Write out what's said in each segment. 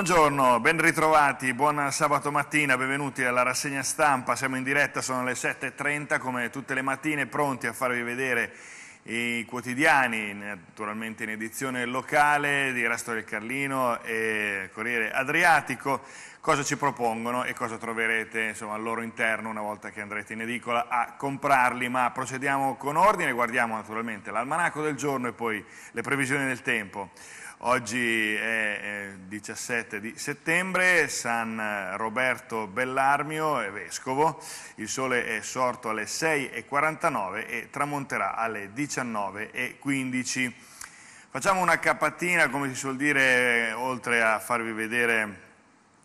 Buongiorno, ben ritrovati, buon sabato mattina, benvenuti alla rassegna stampa, siamo in diretta, sono le 7.30 come tutte le mattine, pronti a farvi vedere i quotidiani, naturalmente in edizione locale di Resto del Carlino e Corriere Adriatico, cosa ci propongono e cosa troverete insomma, al loro interno una volta che andrete in edicola a comprarli, ma procediamo con ordine, guardiamo naturalmente l'almanaco del giorno e poi le previsioni del tempo. Oggi è 17 di settembre, San Roberto Bellarmio è vescovo, il sole è sorto alle 6.49 e tramonterà alle 19.15. Facciamo una capatina, come si suol dire, oltre a farvi vedere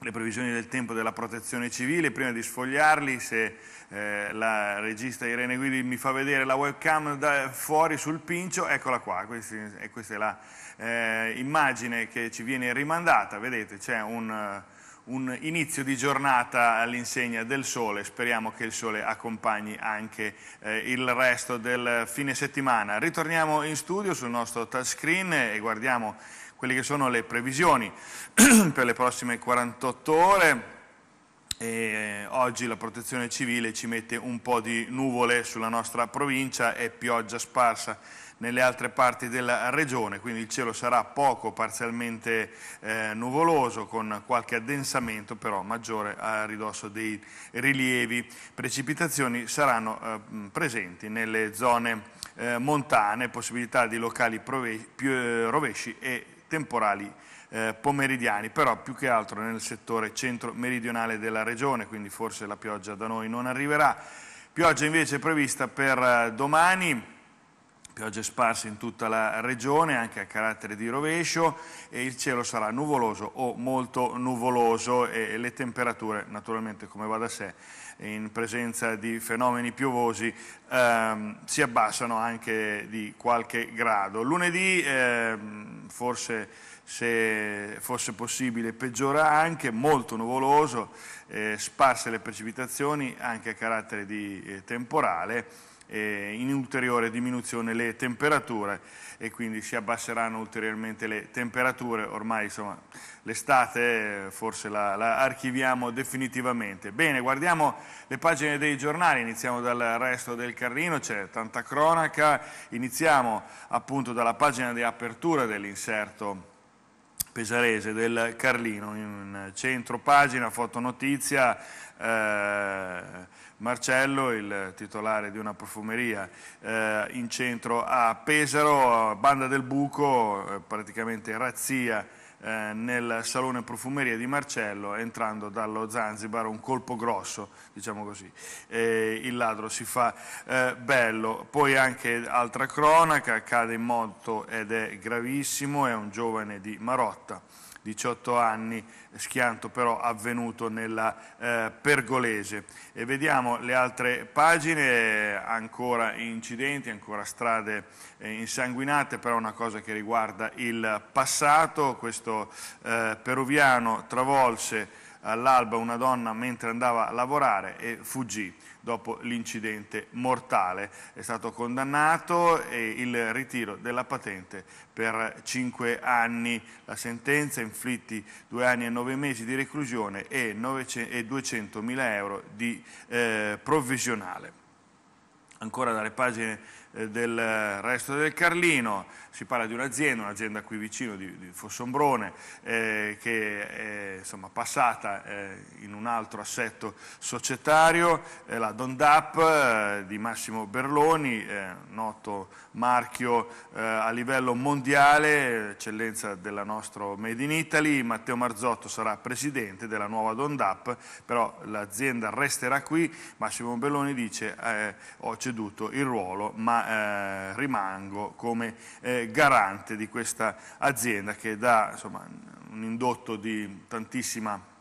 le previsioni del tempo della protezione civile, prima di sfogliarli se eh, la regista Irene Guidi mi fa vedere la webcam da fuori sul pincio, eccola qua, questa, è, questa è la eh, immagine che ci viene rimandata, vedete c'è un, eh, un inizio di giornata all'insegna del sole, speriamo che il sole accompagni anche eh, il resto del fine settimana. Ritorniamo in studio sul nostro touchscreen e guardiamo quelle che sono le previsioni per le prossime 48 ore. E oggi la protezione civile ci mette un po' di nuvole sulla nostra provincia e pioggia sparsa nelle altre parti della regione, quindi il cielo sarà poco parzialmente eh, nuvoloso con qualche addensamento però maggiore a ridosso dei rilievi. Precipitazioni saranno eh, presenti nelle zone eh, montane, possibilità di locali provesci, più, eh, rovesci e temporali eh, pomeridiani, però più che altro nel settore centro-meridionale della regione, quindi forse la pioggia da noi non arriverà. Pioggia invece prevista per eh, domani, piogge sparse in tutta la regione, anche a carattere di rovescio, e il cielo sarà nuvoloso o molto nuvoloso e le temperature, naturalmente come va da sé, in presenza di fenomeni piovosi, ehm, si abbassano anche di qualche grado. Lunedì, ehm, forse se fosse possibile, peggiora anche, molto nuvoloso, eh, sparse le precipitazioni anche a carattere di eh, temporale, eh, in ulteriore diminuzione le temperature e quindi si abbasseranno ulteriormente le temperature, ormai l'estate eh, forse la, la, archiviamo definitivamente. Bene, guardiamo le pagine dei giornali, iniziamo dal resto del Carrino, c'è tanta cronaca, iniziamo appunto dalla pagina di apertura dell'inserto pesarese del Carlino, in centro pagina, fotonotizia, eh, Marcello, il titolare di una profumeria eh, in centro a Pesaro, banda del buco, eh, praticamente razzia eh, nel salone profumeria di Marcello entrando dallo Zanzibar, un colpo grosso, diciamo così. E il ladro si fa eh, bello. Poi anche altra cronaca, cade in moto ed è gravissimo, è un giovane di Marotta. 18 anni, schianto però avvenuto nella eh, Pergolese. E vediamo le altre pagine, ancora incidenti, ancora strade eh, insanguinate, però una cosa che riguarda il passato, questo eh, peruviano travolse all'alba una donna mentre andava a lavorare e fuggì dopo l'incidente mortale. È stato condannato e il ritiro della patente per 5 anni. La sentenza inflitti 2 anni e 9 mesi di reclusione e 200 mila euro di eh, provvisionale. Ancora dalle pagine eh, del resto del Carlino, si parla di un'azienda, un'azienda qui vicino di, di Fossombrone, eh, che è insomma, passata eh, in un altro assetto societario, eh, la Dondap eh, di Massimo Berloni, eh, noto marchio a livello mondiale, eccellenza della nostra Made in Italy, Matteo Marzotto sarà presidente della nuova Dondap, però l'azienda resterà qui, Massimo Berloni dice ho ceduto il ruolo, ma eh, rimango come eh, garante di questa azienda che dà insomma, un indotto di tantissima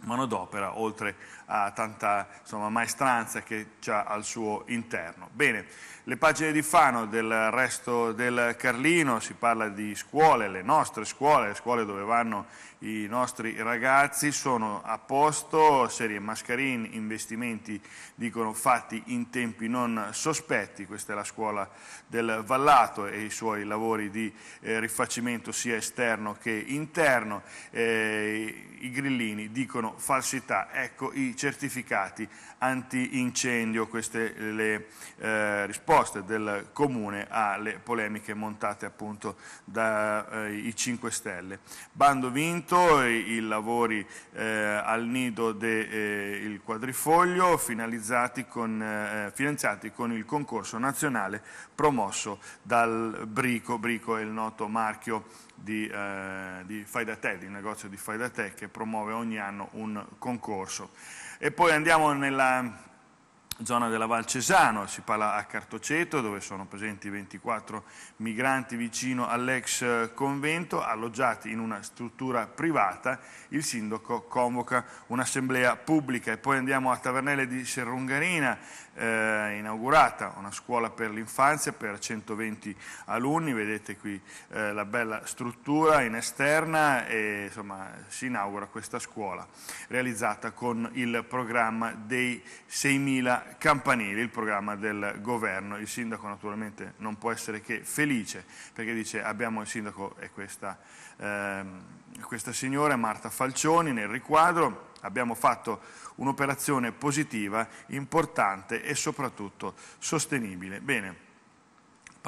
manodopera, oltre ha tanta insomma, maestranza che ha al suo interno. Bene, le pagine di Fano del resto del Carlino, si parla di scuole, le nostre scuole, le scuole dove vanno i nostri ragazzi, sono a posto, serie mascherine, investimenti dicono fatti in tempi non sospetti, questa è la scuola del Vallato e i suoi lavori di eh, rifacimento sia esterno che interno, eh, i grillini dicono falsità, ecco i certificati antincendio, queste le eh, risposte del Comune alle polemiche montate appunto dai eh, 5 Stelle. Bando vinto, i, i lavori eh, al nido del eh, quadrifoglio finalizzati con, eh, finanziati con il concorso nazionale promosso dal Brico, Brico è il noto marchio di, eh, di Fai da te, di negozio di Fai da te che promuove ogni anno un concorso. E poi andiamo nella zona della Val Cesano, si parla a Cartoceto dove sono presenti 24 migranti vicino all'ex convento, alloggiati in una struttura privata, il sindaco convoca un'assemblea pubblica e poi andiamo a Tavernelle di Serrungarina, eh, inaugurata una scuola per l'infanzia per 120 alunni, vedete qui eh, la bella struttura in esterna e insomma si inaugura questa scuola realizzata con il programma dei 6.000 campanile, il programma del governo. Il sindaco naturalmente non può essere che felice perché dice abbiamo il sindaco e questa, eh, questa signora Marta Falcioni nel riquadro, abbiamo fatto un'operazione positiva, importante e soprattutto sostenibile. Bene.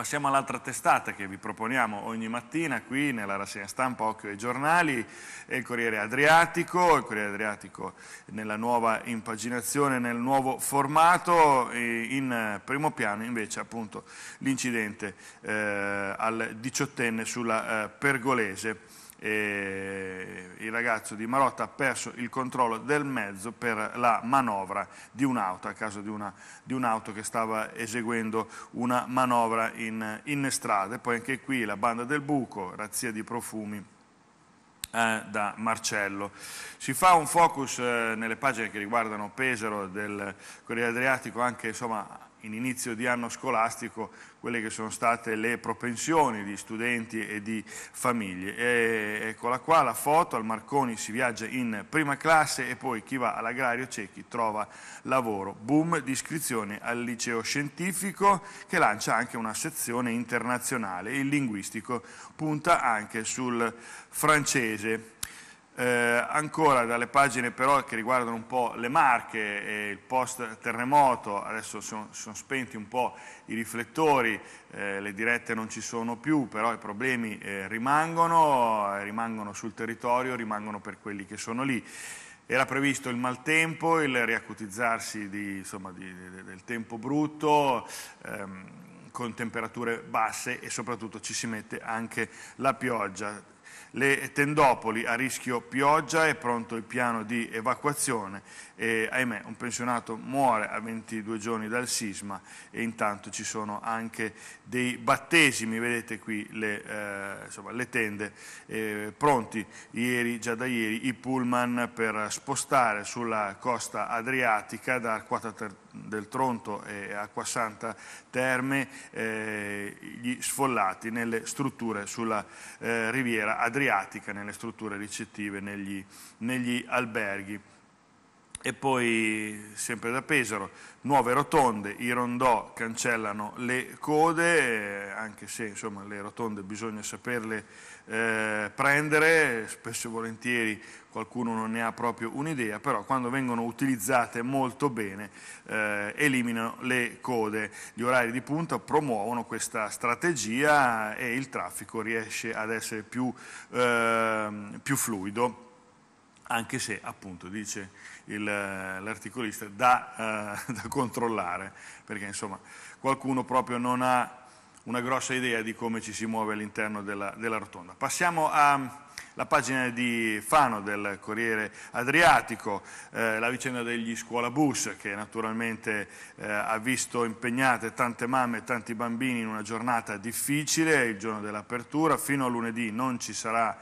Passiamo all'altra testata che vi proponiamo ogni mattina qui nella rassegna stampa Occhio ai giornali, è il Corriere Adriatico, il Corriere Adriatico nella nuova impaginazione, nel nuovo formato, in primo piano invece appunto l'incidente eh, al diciottenne sulla eh, Pergolese eh, il ragazzo di Marotta ha perso il controllo del mezzo per la manovra di un'auto, a caso di, un'auto un che stava eseguendo una manovra in, in strada. E poi anche qui la banda del buco, razzia di profumi eh, da Marcello. Si fa un focus eh, nelle pagine che riguardano Pesaro del Corriere Adriatico anche insomma, in inizio di anno scolastico quelle che sono state le propensioni di studenti e di famiglie. E eccola qua la foto, al Marconi si viaggia in prima classe e poi chi va all'agrario Cecchi trova lavoro. Boom di iscrizione al liceo scientifico che lancia anche una sezione internazionale. Il linguistico punta anche sul francese. Eh, ancora dalle pagine però che riguardano un po' le marche e il post terremoto, adesso sono, sono spenti un po' i riflettori, eh, le dirette non ci sono più, però i problemi eh, rimangono, eh, rimangono sul territorio, rimangono per quelli che sono lì. Era previsto il maltempo, il riacutizzarsi di, insomma, di, di, del tempo brutto, ehm, con temperature basse e soprattutto ci si mette anche la pioggia. Le tendopoli a rischio pioggia, è pronto il piano di evacuazione e ahimè un pensionato muore a 22 giorni dal sisma e intanto ci sono anche dei battesimi, vedete qui le, eh, insomma, le tende eh, pronti ieri, già da ieri, i pullman per spostare sulla costa adriatica da Quattro del Tronto e Acquasanta Terme eh, gli sfollati nelle strutture sulla eh, riviera adriatica nelle strutture ricettive, negli, negli alberghi. E poi, sempre da Pesaro, nuove rotonde, i rondò cancellano le code, eh, anche se insomma, le rotonde bisogna saperle eh, prendere, spesso e volentieri qualcuno non ne ha proprio un'idea, però quando vengono utilizzate molto bene eh, eliminano le code. Gli orari di punta promuovono questa strategia e il traffico riesce ad essere più, eh, più fluido anche se appunto dice l'articolista da, eh, da, controllare, perché insomma qualcuno proprio non ha una grossa idea di come ci si muove all'interno della, della, rotonda. Passiamo alla mm, pagina di Fano del Corriere Adriatico, eh, la vicenda degli scuolabus che naturalmente eh, ha visto impegnate tante mamme e tanti bambini in una giornata difficile, il giorno dell'apertura, fino a lunedì non ci sarà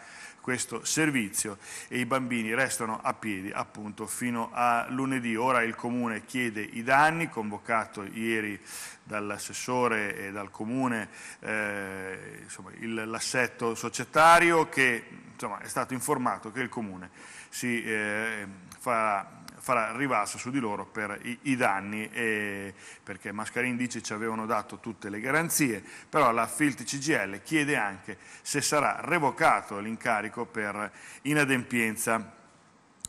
questo servizio e i bambini restano a piedi appunto fino a lunedì. Ora il Comune chiede i danni, convocato ieri dall'assessore e dal Comune eh, l'assetto societario che insomma, è stato informato che il Comune si eh, fa farà rivalsa su di loro per i, i danni, e, perché Mascarin dice ci avevano dato tutte le garanzie, però la FILT CGL chiede anche se sarà revocato l'incarico per inadempienza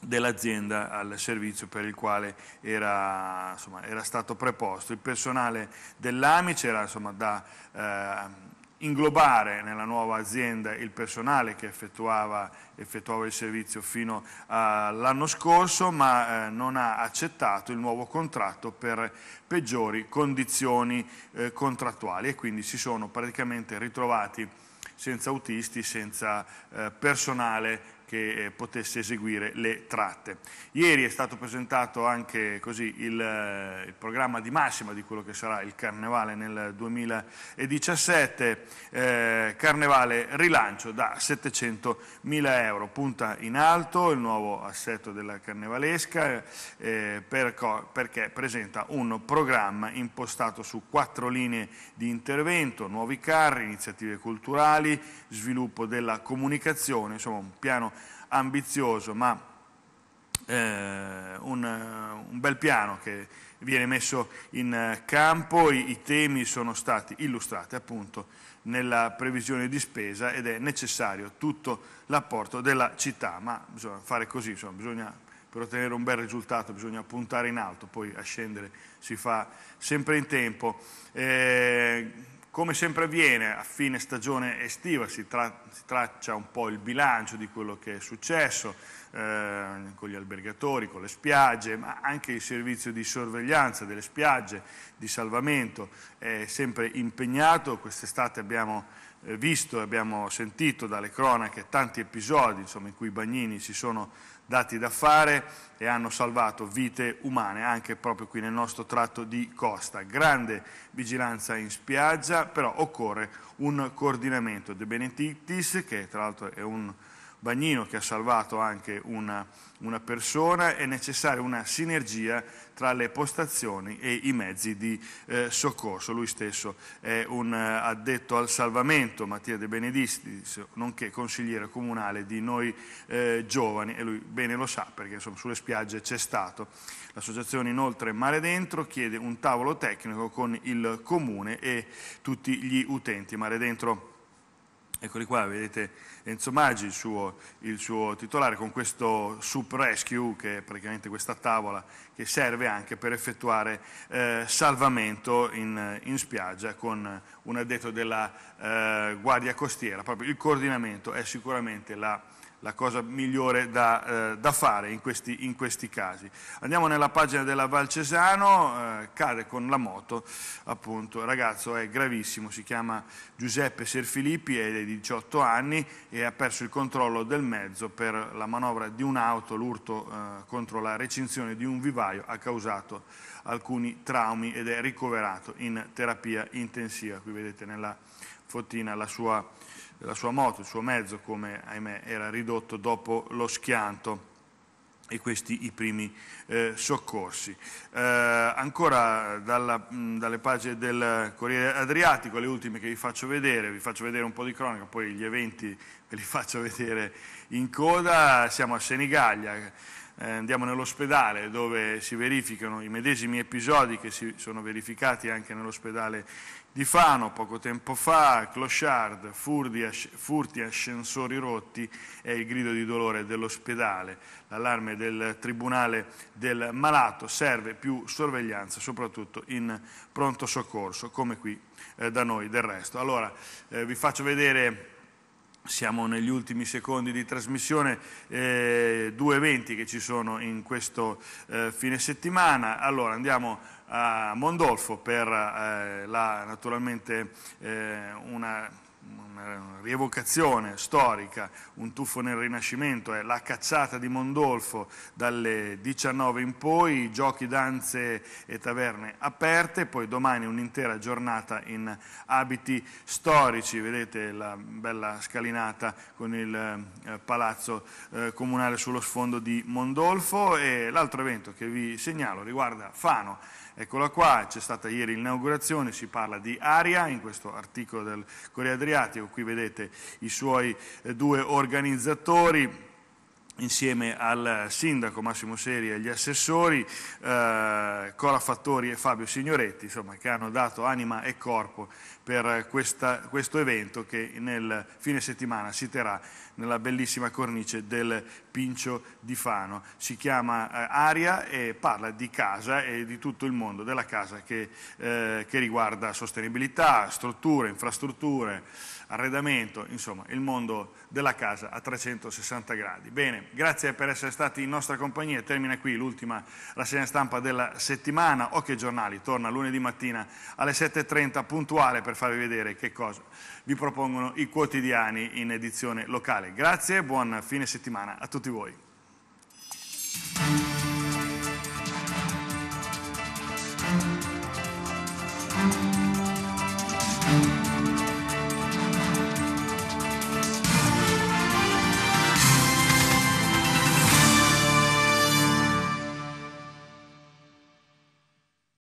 dell'azienda al servizio per il quale era, insomma, era stato preposto. Il personale dell'AMI c'era insomma, da... Eh, inglobare nella nuova azienda il personale che effettuava, effettuava il servizio fino eh, all'anno scorso, ma eh, non ha accettato il nuovo contratto per peggiori condizioni eh, contrattuali e quindi si sono praticamente ritrovati senza autisti, senza eh, personale che eh, potesse eseguire le tratte. Ieri è stato presentato anche così, il, eh, il, programma di massima di quello che sarà il Carnevale nel 2017, eh, Carnevale rilancio da 700 mila euro, punta in alto il nuovo assetto della Carnevalesca eh, per perché presenta un programma impostato su quattro linee di intervento, nuovi carri, iniziative culturali, sviluppo della comunicazione, insomma un piano ambizioso, ma eh, un, un, bel piano che viene messo in campo, I, i temi sono stati illustrati appunto nella previsione di spesa ed è necessario tutto l'apporto della città, ma bisogna fare così, insomma, bisogna per ottenere un bel risultato bisogna puntare in alto, poi a scendere si fa sempre in tempo. Eh, come sempre avviene, a fine stagione estiva si, tra si, traccia un po' il bilancio di quello che è successo eh, con gli albergatori, con le spiagge, ma anche il servizio di sorveglianza delle spiagge, di salvamento, è sempre impegnato. Quest'estate abbiamo eh, visto e abbiamo sentito dalle cronache tanti episodi insomma, in cui i bagnini si sono dati da fare e hanno salvato vite umane anche proprio qui nel nostro tratto di costa. Grande vigilanza in spiaggia, però occorre un coordinamento. De Benedictis, che tra l'altro è un Bagnino che ha salvato anche una, una persona, è necessaria una sinergia tra le postazioni e i mezzi di eh, soccorso. Lui stesso è un eh, addetto al salvamento, Mattia De Benedistis, nonché consigliere comunale di Noi eh, Giovani, e lui bene lo sa perché insomma, sulle spiagge c'è stato. L'associazione inoltre Mare Dentro chiede un tavolo tecnico con il comune e tutti gli utenti. Mare Dentro Eccoli qua, vedete Enzo Maggi, il suo, il suo titolare, con questo Sup Rescue, che è praticamente questa tavola che serve anche per effettuare eh, salvamento in, in, spiaggia con un addetto della eh, Guardia Costiera. Proprio il coordinamento è sicuramente la la cosa migliore da, eh, da fare in questi, in questi, casi. Andiamo nella pagina della Valcesano, eh, cade con la moto, appunto, il ragazzo è gravissimo, si chiama Giuseppe Serfilippi, è di 18 anni e ha perso il controllo del mezzo per la manovra di un'auto, l'urto eh, contro la recinzione di un vivaio ha causato alcuni traumi ed è ricoverato in terapia intensiva. Qui vedete nella fottina la sua la sua moto, il suo mezzo, come ahimè era ridotto dopo lo schianto e questi i primi eh, soccorsi. Eh, ancora dalla, mh, dalle pagine del Corriere Adriatico, le ultime che vi faccio vedere, vi faccio vedere un po' di cronaca, poi gli eventi ve li faccio vedere in coda, siamo a Senigallia, eh, andiamo nell'ospedale dove si verificano i medesimi episodi che si sono verificati anche nell'ospedale di Fano poco tempo fa, clochard, furti, ascensori rotti è il grido di dolore dell'ospedale. L'allarme del Tribunale del Malato serve più sorveglianza, soprattutto in pronto soccorso, come qui eh, da noi del resto. Allora, eh, vi faccio vedere siamo negli ultimi secondi di trasmissione, eh, due eventi che ci sono in questo eh, fine settimana. Allora andiamo a Mondolfo per eh, la, naturalmente eh, una una eh, rievocazione storica, un tuffo nel Rinascimento, è la cacciata di Mondolfo dalle 19 in poi, giochi, danze e taverne aperte, poi domani un'intera giornata in abiti storici, vedete la bella scalinata con il eh, palazzo eh, comunale sullo sfondo di Mondolfo e l'altro evento che vi segnalo riguarda Fano Eccola qua, c'è stata ieri l'inaugurazione, si parla di Aria, in questo articolo del Corriere Adriatico, qui vedete i suoi eh, due organizzatori, insieme al sindaco Massimo Seri e agli assessori, eh, Cora Fattori e Fabio Signoretti, insomma, che hanno dato anima e corpo per questa, questo evento che nel fine settimana si terrà nella bellissima cornice del Pincio di Fano. Si chiama eh, Aria e parla di casa e di tutto il mondo della casa che, eh, che riguarda sostenibilità, strutture, infrastrutture, arredamento, insomma il mondo della casa a 360 gradi. Bene, grazie per essere stati in nostra compagnia, termina qui l'ultima rassegna stampa della settimana, Occhio Giornali torna lunedì mattina alle 7.30 puntuale per farvi vedere che cosa vi propongono i quotidiani in edizione locale. Grazie, e buon fine settimana a tutti voi.